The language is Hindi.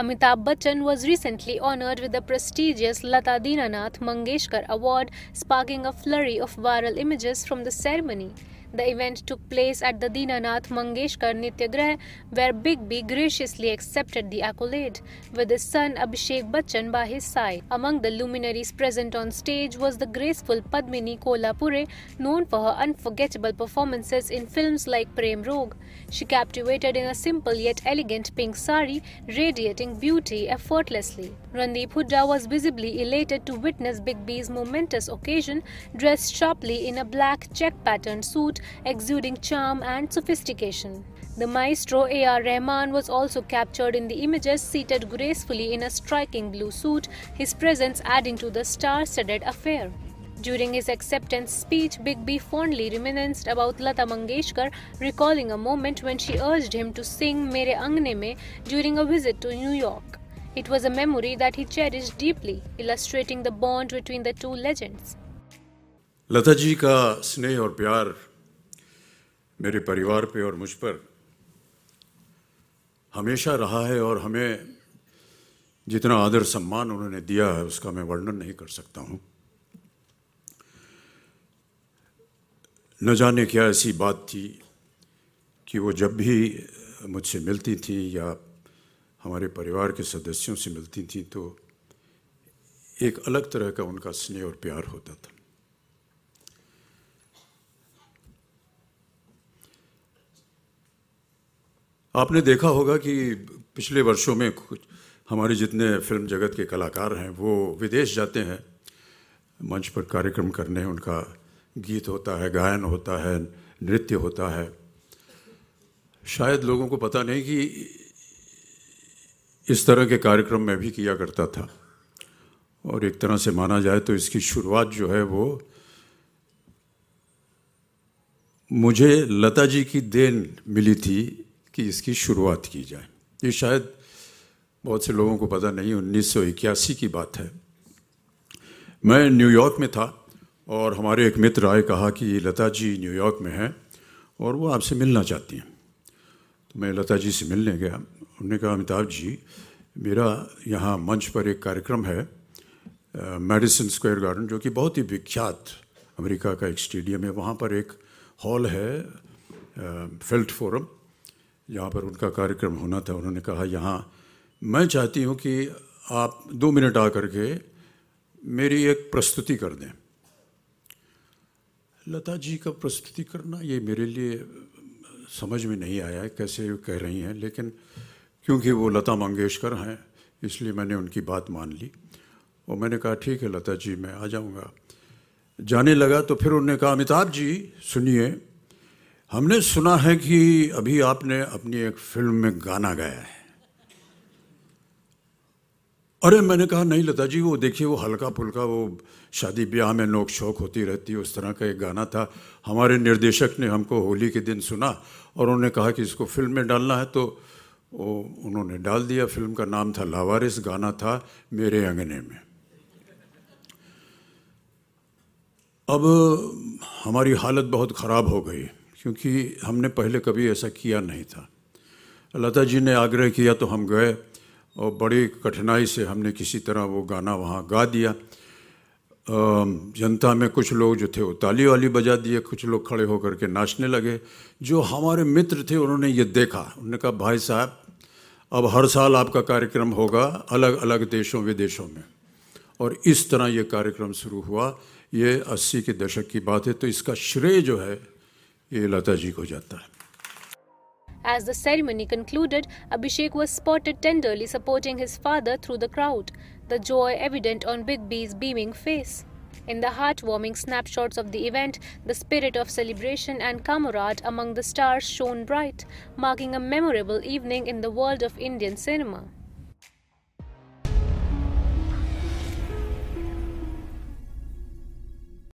Amitabh Bachchan was recently honored with the prestigious Lata Dinanath Mangeshkar Award, sparking a flurry of viral images from the ceremony. The event took place at the Dinanath Mangeshkar Nityagrah, where Big B graciously accepted the accolade, with his son Abhishek Bachchan by his side. Among the luminaries present on stage was the graceful Padmini Kolhapure, known for her unforgettable performances in films like Prem Rog. She captivated in a simple yet elegant pink sari, radiating beauty effortlessly. Randeep Hooda was visibly elated to witness Big B's momentous occasion, dressed sharply in a black check pattern suit, exuding charm and sophistication. The maestro A.R. Rahman was also captured in the images, seated gracefully in a striking blue suit, his presence adding to the star studded affair. During his acceptance speech, Big B fondly reminisced about Lata Mangeshkar, recalling a moment when she urged him to sing Mere Angne Mein during a visit to New York. It was a memory that he cherished deeply, illustrating the bond between the two legends. लता जी का स्नेह और प्यार मेरे परिवार पे और मुझ पर हमेशा रहा है और हमें जितना आदर सम्मान उन्होंने दिया है उसका मैं वर्णन नहीं कर सकता हूँ न जाने क्या ऐसी बात थी कि वो जब भी मुझसे मिलती थी या हमारे परिवार के सदस्यों से मिलती थी तो एक अलग तरह का उनका स्नेह और प्यार होता था आपने देखा होगा कि पिछले वर्षों में कुछ हमारे जितने फिल्म जगत के कलाकार हैं वो विदेश जाते हैं मंच पर कार्यक्रम करने उनका गीत होता है गायन होता है नृत्य होता है शायद लोगों को पता नहीं कि इस तरह के कार्यक्रम मैं भी किया करता था और एक तरह से माना जाए तो इसकी शुरुआत जो है वो मुझे लता जी की देन मिली थी कि इसकी शुरुआत की जाए ये शायद बहुत से लोगों को पता नहीं उन्नीस की बात है मैं न्यूयॉर्क में था और हमारे एक मित्र आए कहा कि लता जी न्यूयॉर्क में हैं और वो आपसे मिलना चाहती हैं तो मैं लता जी से मिलने गया उन्होंने कहा अमिताभ जी मेरा यहाँ मंच पर एक कार्यक्रम है मेडिसन स्क्वायर गार्डन जो कि बहुत ही विख्यात अमेरिका का एक स्टेडियम है वहाँ पर एक हॉल है फिल्ट फोरम जहाँ पर उनका कार्यक्रम होना था उन्होंने कहा यहाँ मैं चाहती हूँ कि आप दो मिनट आ करके मेरी एक प्रस्तुति कर दें लता जी का प्रस्तुति करना ये मेरे लिए समझ में नहीं आया कैसे कह रही हैं लेकिन क्योंकि वो लता मंगेशकर हैं इसलिए मैंने उनकी बात मान ली और मैंने कहा ठीक है लता जी मैं आ जाऊंगा जाने लगा तो फिर उन्होंने कहा अमिताभ जी सुनिए हमने सुना है कि अभी आपने अपनी एक फिल्म में गाना गाया है अरे मैंने कहा नहीं लता जी वो देखिए वो हल्का फुल्का वो शादी ब्याह में नोक शोक होती रहती है उस तरह का एक गाना था हमारे निर्देशक ने हमको होली के दिन सुना और उन्होंने कहा कि इसको फिल्म में डालना है तो वो उन्होंने डाल दिया फिल्म का नाम था लावारिस गाना था मेरे अंगने में अब हमारी हालत बहुत ख़राब हो गई क्योंकि हमने पहले कभी ऐसा किया नहीं था लता जी ने आग्रह किया तो हम गए और बड़ी कठिनाई से हमने किसी तरह वो गाना वहाँ गा दिया जनता में कुछ लोग जो थे वो ताली वाली बजा दिए कुछ लोग खड़े होकर के नाचने लगे जो हमारे मित्र थे उन्होंने ये देखा उन्होंने कहा भाई साहब अब हर साल आपका कार्यक्रम होगा अलग अलग देशों विदेशों में और इस तरह ये कार्यक्रम शुरू हुआ ये अस्सी के दशक की बात है तो इसका श्रेय जो है ये लता जी को जाता है As the ceremony concluded, Abhishek was spotted tenderly supporting his father through the crowd, the joy evident on Big B's beaming face. In the heartwarming snapshots of the event, the spirit of celebration and camaraderie among the stars shone bright, marking a memorable evening in the world of Indian cinema.